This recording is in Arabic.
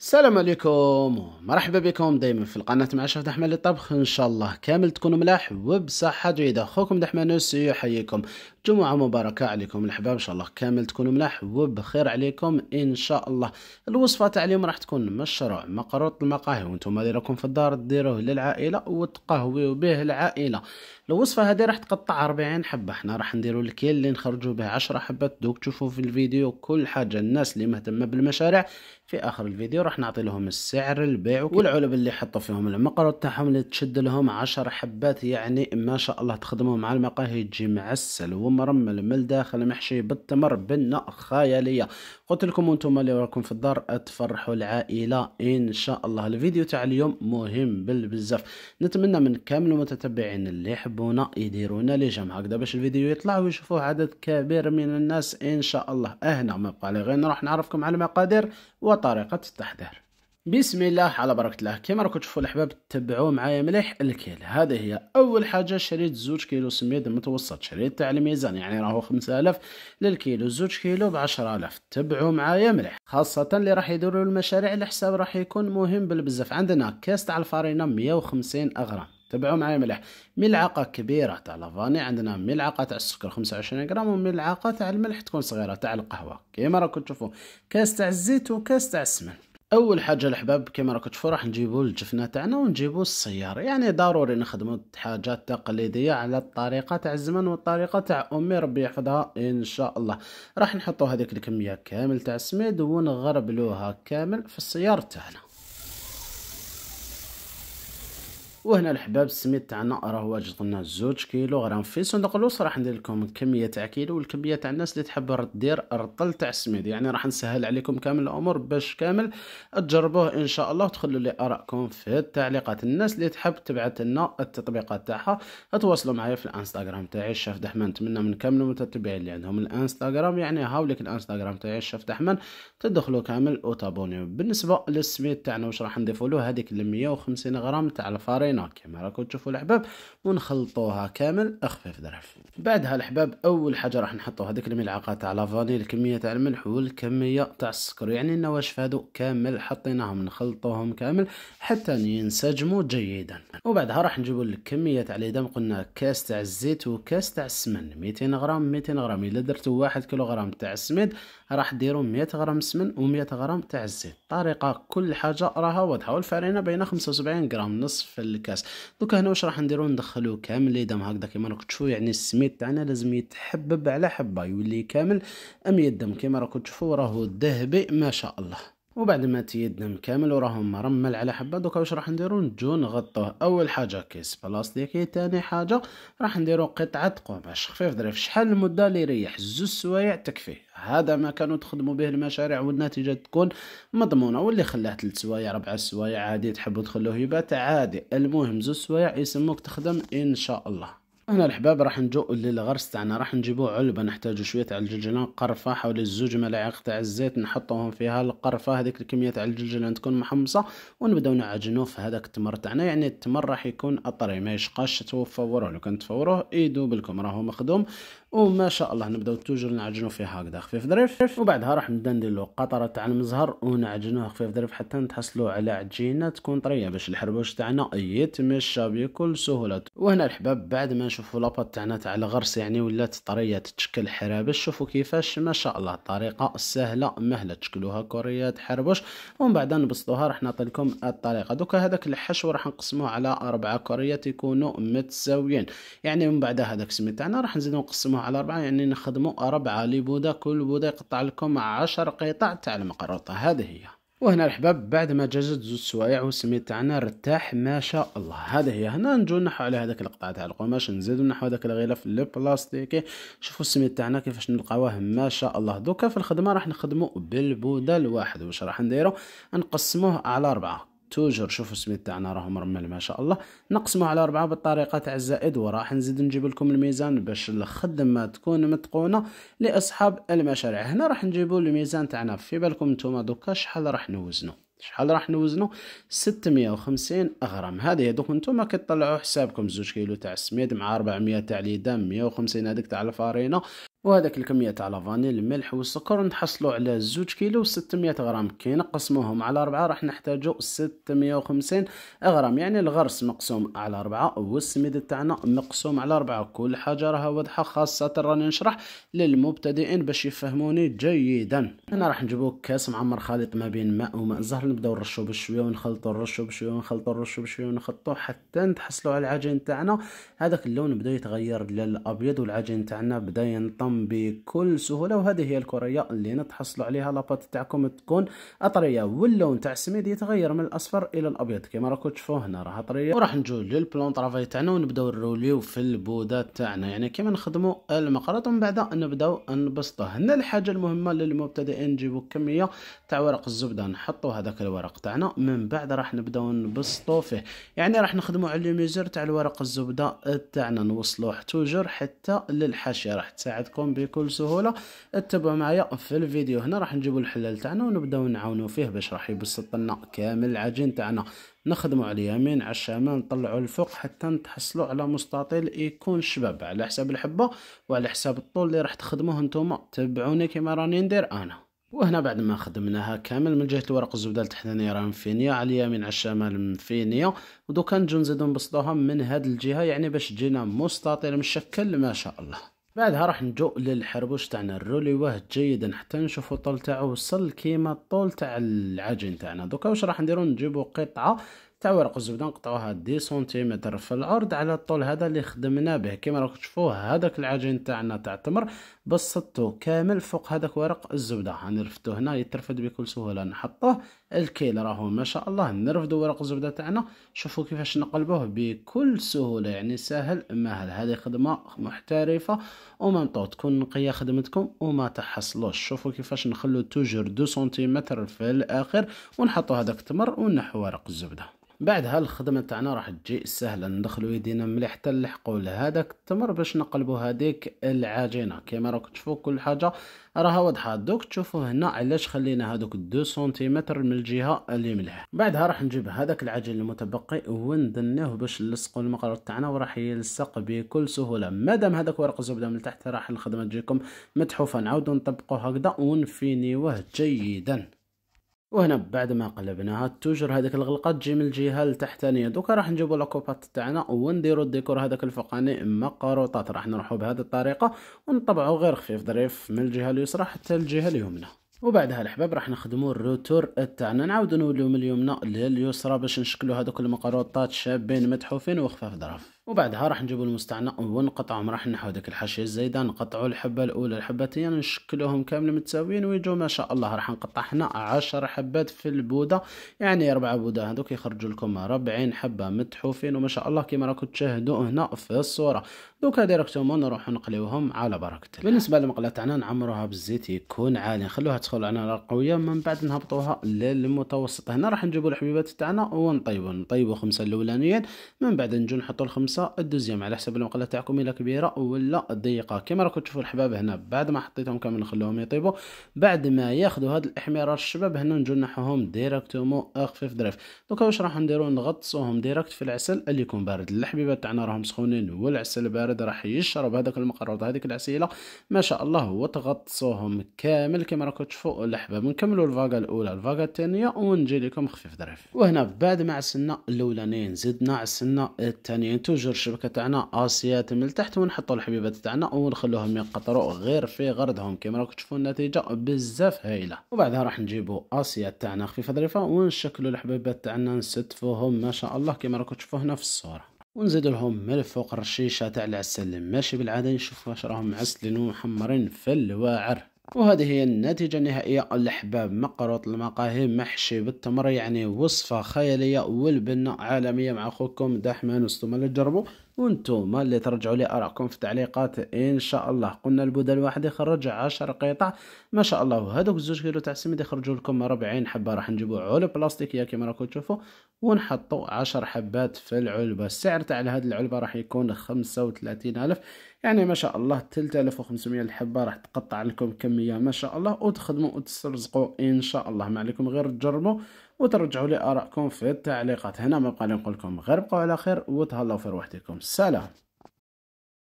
السلام عليكم ومرحبا بكم دائما في القناة مع شيف دحمان للطبخ ان شاء الله كامل تكونوا ملاح وبصحة جيدة اخوكم دحمان يحييكم جمعة مباركة عليكم الأحباب إن شاء الله كامل تكونوا ملاح وبخير عليكم إن شاء الله الوصفة تاع اليوم راح تكون مشروع مقروط المقاهي وانتم اللي راكم في الدار ديروه للعائلة وتقهويو به العائلة الوصفة هذه راح تقطع 40 حبة حنا راح نديرو الكيل اللي نخرجو به 10 حبات دوك تشوفوا في الفيديو كل حاجة الناس اللي مهتمة بالمشاريع في اخر الفيديو راح نعطي لهم السعر البيع والعلب اللي حطوا فيهم المقروط تاعهم اللي تشد لهم 10 حبات يعني ما شاء الله تخدموا مع المقاهي تجي معسل وما مرمل من الداخل محشي بالتمر بنة خيالية قلت لكم وانتم اللي راكم في الدار تفرحوا العائلة ان شاء الله الفيديو تاع اليوم مهم بالبزاف نتمنى من كامل المتتبعين اللي يحبونا يديرونا لي جيم هكذا باش الفيديو يطلع ويشوفوه عدد كبير من الناس ان شاء الله اهنا ما بقى لي غير نروح نعرفكم على المقادير وطريقة التحضير بسم الله على بركة الله كما راكم تشوفوا الأحباب تبعوا معايا مليح الكيل هذه هي أول حاجة شريت زوج كيلو سميد متوسط شريت تاع الميزان يعني راهو 5000 آلاف للكيلو زوج كيلو ب آلاف تبعوا معايا مليح خاصة اللي راح يديروا المشاريع الحساب راح يكون مهم بالبزاف عندنا كاس تاع الفارينة مية وخمسين أغرام تبعوا معايا مليح ملعقه كبيره تاع لافاني عندنا ملعقه تاع السكر 25 غرام وملعقه تاع الملح تكون صغيره تاع القهوه كيما راكم تشوفوا كاس تاع الزيت وكاس تاع السمن اول حاجه الاحباب كما راك تشوفوا راح نجيبوا الجفنه تاعنا ونجيبوا السياره يعني ضروري نخدموا حاجات تقليديه على الطريقه تاع الزمن والطريقه تاع امي ربي يحفظها ان شاء الله راح نحطوا هذيك الكميه كامل تاع السميد ونغربلوها كامل في السياره تاعنا وهنا الحباب السميد تاعنا راه واجد لنا زوج كيلو غرام في صندوق الوصف راح ندير لكم كميه تاع كيلو والكميه تاع الناس اللي تحب دير رطل تاع السميد يعني راح نسهل عليكم كامل الامور باش كامل تجربوه ان شاء الله وتخلوا لي ارائكم في التعليقات الناس اللي تحب تبعث لنا التطبيقات تاعها تواصلوا معايا في الانستغرام تاعي الشاف دحمان نتمنى من كامل المتتبعين اللي عندهم الانستغرام يعني هاوليك الانستغرام تاعي الشاف دحمان تدخلوا كامل وتابونيو بالنسبه للسميد تاعنا واش راح نضيفوا له هذيك ال 150 غرام تاع الفارين حطيناها نعم، كيما راكم تشوفوا الحباب ونخلطوها كامل اخفف ظرف بعدها الحباب اول حاجه راح نحطوا هذيك الملعقه تاع لافاني الكميه تاع الملح والكميه تاع السكر يعني النواشف هادو كامل حطيناهم نخلطوهم كامل حتى ينسجموا جيدا وبعدها راح نجيبوا الكميه تاع الادام قلنا كاس تاع الزيت وكاس تاع السمن 200 غرام 200 غرام الا درتوا 1 كيلوغرام تاع السميد راح ديروا 100 غرام سمن و100 غرام تاع الزيت الطريقه كل حاجه راها واضحه والفرينه بين 75 غرام نصف الكاس دوكا هنا واش راح نديرو ندخلو كامل لي دم هكذا كيما راكم تشوفو يعني السميد تاعنا لازم يتحبب على حبه يولي كامل ام يدم كيما راكم تشوفو راهو ذهبي ما شاء الله وبعد ما تيدهم كامل وراهم مرمل على حبه دوكا واش راح نديرو نجو نغطوه اول حاجه كيس بلاستيكي ثاني حاجه راح نديرو قطعه قماش خفيف ظريف شحال المده اللي يريح زوج سوايع تكفيه هذا ما كانوا تخدموا به المشاريع والنتيجه تكون مضمونه واللي خلاه ثلاث سوايع ربع سوايع عادي تحبوا تخلوه يبات عادي المهم زوج سوايع يسموك تخدم ان شاء الله هنا الحباب راح نجو للغرس تاعنا راح نجيبو علبه نحتاجو شويه تاع الجلجلان قرفه حوالي زوج ملاعق تاع الزيت نحطوهم فيها القرفه هذيك الكميه تاع الجلجلان تكون محمصه ونبداو نعجنو في هذاك التمر تاعنا يعني التمر راح يكون اطري ما يشقاش تفوروه لو كان تفوروه يدوب راهو مخدوم وما شاء الله نبداو توجور نعجنو فيها هكذا خفيف ظريف وبعدها راح نبدا ندير له قطره تاع المزهر ونعجنوها خفيف ظريف حتى نتحصلوا على عجينه تكون طريه باش الحربوش تاعنا يتمشى بكل سهوله وهنا الحباب بعد ما نشوفوا لاباط تاعنا تاع الغرس يعني ولات طريه تتشكل حرابش شوفوا كيفاش ما شاء الله الطريقه سهله مهله تشكلوها كريات حربوش ومن بعد نبسطوها راح نعطي لكم الطريقه دوكا هذاك الحشو راح نقسموه على اربعه كريات يكونوا متساويين يعني من بعد هذاك السميد تاعنا راح نزيدو نقسموه نقسمه على ربعه يعني نخدموا ربعه لبودا كل بودة يقطع لكم عشر قطع تاع المقرطة هذه هي وهنا الحباب بعد ما جازت زوج سوايع والسميت تاعنا رتاح ما شاء الله هذا هي هنا نجو نحو على هذاك القطعه تاع القماش نزيدو نحو هذاك الغلاف البلاستيكي شوفوا السميت تاعنا كيفاش نلقاوه ما شاء الله دوكا في الخدمه راح نخدمو بالبوده الواحد واش راح نديرو نقسموه على اربعه توجر شوفوا السميد تاعنا راه مرمل ما شاء الله نقسمه على أربعة بالطريقة تاع الزائد وراح نزيد نجيب لكم الميزان باش الخدمة تكون متقونة لأصحاب المشاريع هنا راح نجيبوا الميزان تاعنا في بالكم نتوما دوكا شحال راح نوزنو شحال راح نوزنو 650 غرام هذه دوك نتوما كتطلعوا حسابكم زوج كيلو تاع السميد مع 400 تاع ليدام 150 هذيك تاع الفارينه وهذاك الكمية تاع لافاني الملح والسكر نحصلوا على زوج كيلو ستمية غرام كي نقسموهم على ربعة راح نحتاجو ستمية وخمسين غرام يعني الغرس مقسوم على ربعة والسميد تاعنا مقسوم على ربعة كل حاجة راها واضحة خاصة راني نشرح للمبتدئين باش يفهموني جيدا هنا راح نجيبو كاس معمر خليط ما بين ماء وماء زهر نبداو نرشو بشوية ونخلطو نرشو بشوية ونخلطو نرشو بشوية ونخلطو حتى نتحصلو على العجين تاعنا هذاك اللون بدا يتغير للأبيض والعجين تاعنا بدا ينطم تاعهم بكل سهوله وهذه هي الكوريه اللي نتحصلوا عليها لاباط تاعكم تكون اطريه واللون تاع السميد يتغير من الاصفر الى الابيض كما راكم تشوفوا هنا راه اطريه وراح نجو للبلون طرافاي تاعنا ونبداو نروليو في البوده تاعنا يعني كما نخدموا المقرط ومن بعد نبداو نبسطوه هنا الحاجه المهمه للمبتدئين نجيبوا كميه تاع ورق الزبده نحطوا هذاك الورق تاعنا من بعد راح نبداو نبسطوا فيه يعني راح نخدموا على ميزور تاع الورق الزبده تاعنا نوصلوه حتوجر حتى للحاشيه راح تساعدكم تحطهم بكل سهوله اتبعوا معايا في الفيديو هنا راح نجيبوا الحلال تاعنا ونبداو نعاونو فيه باش راح يبسط لنا كامل العجين تاعنا نخدموا على اليمين على الشمال نطلعوا الفوق حتى نتحصلوا على مستطيل يكون شباب على حساب الحبه وعلى حساب الطول اللي راح تخدموه نتوما تبعوني كما راني ندير انا وهنا بعد ما خدمناها كامل من جهه الورق الزبده التحتانيه راه مفينيه على اليمين على الشمال مفينيه ودوكا نجيو نزيدو نبسطوها من هاد الجهه يعني باش تجينا مستطيل مشكل ما شاء الله بعدها راح نجو للحربوش تاعنا الرولي واه جيدا حتى نشوفو الطول تاعو وصل كيما الطول تاع العجين تاعنا دوكا واش راح نديرو نجيبو قطعه تاع ورق الزبده نقطعوها دي سنتيمتر في الارض على الطول هذا اللي خدمنا به كما راكم تشوفوه هذاك العجين تاعنا تاع التمر بسطته كامل فوق هذاك ورق الزبده غنرفدو هنا يترفد بكل سهوله نحطوه الكيل راهو ما شاء الله نرفدو ورق الزبده تاعنا شوفوا كيفاش نقلبوه بكل سهوله يعني ساهل مهل هذه خدمه محترفه ومام تكون نقيه خدمتكم وما تحصلوش شوفوا كيفاش نخلو توجور دو سنتيمتر في الاخر ونحطو هذاك التمر ونحو ورق الزبده بعدها الخدمة تاعنا راح تجي سهلة ندخلو يدينا مليح حتى نلحقو لهداك التمر باش نقلبو هذيك العجينة كيما راكم تشوفو كل حاجة راها واضحة دوك تشوفو هنا علاش خلينا هذوك دو سنتيمتر من الجهة اللي مليح بعدها راح نجيب هذاك العجين المتبقي وندنيه باش نلصقو المقرر تاعنا وراح يلصق بكل سهولة مادام هذاك ورق الزبدة من تحت راح الخدمة تجيكم متحوفة نعاودو نطبقو هكذا ونفينيوه جيدا وهنا بعد ما قلبناها توجر هذيك الغلقة تجي من الجهة التحتانية دوكا راح نجيبو لاكوبات تاعنا ونديرو الديكور هذاك الفوقاني مقروطات راح نروحو بهذه الطريقة ونطبعو غير خفيف ظريف من الجهة اليسرى حتى الجهة اليمنى وبعدها الحباب راح نخدمو الروتور تاعنا نعاودو نوليو من اليمنى لليسرى باش نشكلو هذوك المقروطات شابين متحوفين وخفاف ظرف وبعدها راح نجيبو المستعنق ونقطعهم راح نحو داك الحشي الزايدة نقطعو الحبة الأولى الحبتين يعني نشكلوهم كامل متساويين ويجو ما شاء الله راح نقطع حنا عشر حبات في البودة يعني ربعة بودة هادوك يخرجو لكم ربعين حبة متحوفين وما شاء الله كيما راكم تشاهدو هنا في الصورة دوكا ديريكتومون نروحو نقليوهم على بركة الله بالنسبة للمقلاة تاعنا نعمروها بالزيت يكون عالي نخلوها تدخل على نار قوية من بعد نهبطوها للمتوسط هنا راح نجيبو الحبيبات تاعنا ونطيبو نطيبو خمسة الأولانيين من بعد نجو نحطو الخمسة الدوزيام على حسب المقله تاعكم الا كبيره ولا ضيقه كما راكم تشوفوا الحباب هنا بعد ما حطيتهم كامل نخلوهم يطيبوا بعد ما ياخذوا هذا الاحمرار الشباب هنا نجو نحوهم ديريكتومو اخفف ظريف دوكا واش راح نديروا نغطسوهم ديريكت في العسل اللي يكون بارد الحبيبات تاعنا راهم سخونين والعسل بارد راح يشرب هذاك المقرض هذيك العسيله ما شاء الله وتغطسوهم كامل كما راكم تشوفوا الحباب نكملوا الفاكا الاولى الفاكا الثانيه ونجي لكم خفيف ظريف وهنا بعد ما عسلنا الاولانيين زدنا عسلنا الثانيين توجد نفجر الشبكة تاعنا اسيات من التحت ونحطو الحبيبات تاعنا ونخلوهم يقطرو غير في غردهم كيما راكم تشوفوا النتيجة بزاف هايلة وبعدها راح نجيبو اسيات تاعنا خفيفة ظريفة ونشكلو الحبيبات تاعنا نستفوهم ما شاء الله كيما راكم تشوفوا هنا في الصورة ونزيد لهم من فوق رشيشه تاع العسل ماشي بالعاده نشوف واش راهم معسلين ومحمرين في الواعر وهذه هي النتيجة النهائية الأحباب مقروط المقاهي محشي بالتمر يعني وصفة خيالية والبنة عالمية مع أخوكم دحمان استمر تجربوا وانتم اللي ترجعوا لي ارائكم في التعليقات ان شاء الله قلنا البودا الواحد يخرج 10 قطع ما شاء الله وهذوك الزوج كيلو تاع السميد يخرجوا لكم 40 حبه راح نجيبوا علب بلاستيكيه كما راكم تشوفوا ونحطوا 10 حبات في العلبه السعر تاع هذه العلبه راح يكون 35000 يعني ما شاء الله 3500 الحبه راح تقطع لكم كميه ما شاء الله وتخدموا وتسترزقوا ان شاء الله ما عليكم غير تجربوا وترجعوا لي ارائكم في التعليقات هنا ما بقى نقول لكم غير بقوا على خير وتهلاو في روحتكم سلام